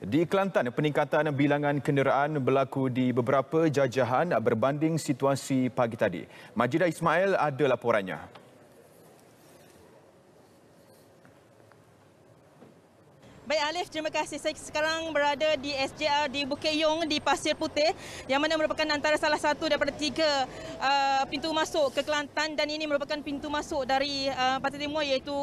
Di Kelantan, peningkatan bilangan kenderaan berlaku di beberapa jajahan berbanding situasi pagi tadi. Majidah Ismail ada laporannya. Baik Alif, terima kasih. Saya sekarang berada di SJR di Bukit Yong di Pasir Putih yang mana merupakan antara salah satu daripada tiga uh, pintu masuk ke Kelantan dan ini merupakan pintu masuk dari uh, Pantai Timur iaitu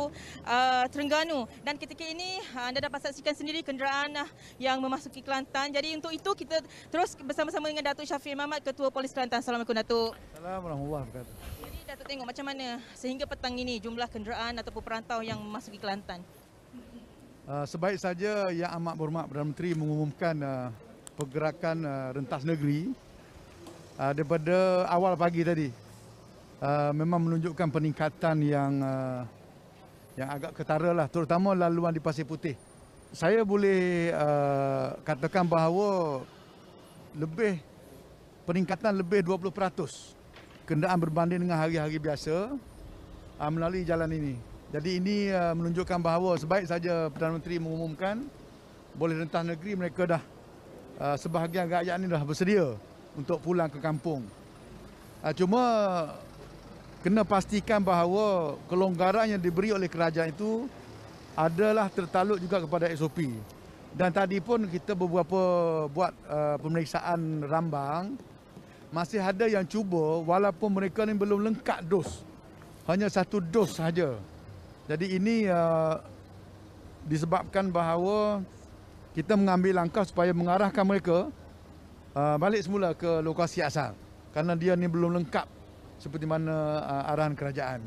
uh, Terengganu. Dan ketika ini uh, anda dapat saksikan sendiri kenderaan uh, yang memasuki Kelantan. Jadi untuk itu kita terus bersama-sama dengan Datuk Syafiq Mahmat, Ketua Polis Kelantan. Assalamualaikum Datuk. Assalamualaikum warahmatullahi Jadi Datuk tengok macam mana sehingga petang ini jumlah kenderaan ataupun perantau yang memasuki Kelantan? Uh, sebaik saja Yang Amat Berhormat Perdana Menteri mengumumkan uh, pergerakan uh, rentas negeri uh, daripada awal pagi tadi. Uh, memang menunjukkan peningkatan yang uh, yang agak ketara lah, terutama laluan di Pasir Putih. Saya boleh uh, katakan bahawa lebih peningkatan lebih 20% kenderaan berbanding dengan hari-hari biasa uh, melalui jalan ini. Jadi ini uh, menunjukkan bahawa sebaik saja Perdana Menteri mengumumkan boleh rentas negeri mereka dah uh, sebahagian rakyat ini dah bersedia untuk pulang ke kampung. Uh, cuma kena pastikan bahawa kelonggaran yang diberi oleh kerajaan itu adalah tertaluk juga kepada SOP. Dan tadi pun kita beberapa buat uh, pemeriksaan rambang masih ada yang cuba walaupun mereka ini belum lengkap dos. Hanya satu dos saja. Jadi ini uh, disebabkan bahawa kita mengambil langkah supaya mengarahkan mereka uh, balik semula ke lokasi asal. Kerana dia ni belum lengkap seperti mana uh, arahan kerajaan.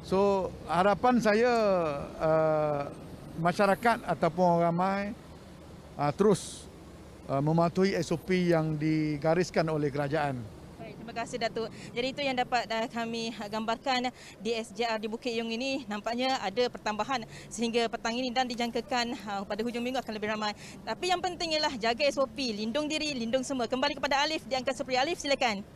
So harapan saya uh, masyarakat ataupun orang ramai uh, terus uh, mematuhi SOP yang digariskan oleh kerajaan. Terima kasih Datuk. Jadi itu yang dapat eh, kami gambarkan di SJR di Bukit Yong ini nampaknya ada pertambahan sehingga petang ini dan dijangkakan eh, pada hujung minggu akan lebih ramai. Tapi yang penting ialah jaga SOP, lindung diri, lindung semua. Kembali kepada Alif di Angka Supri. Alif silakan.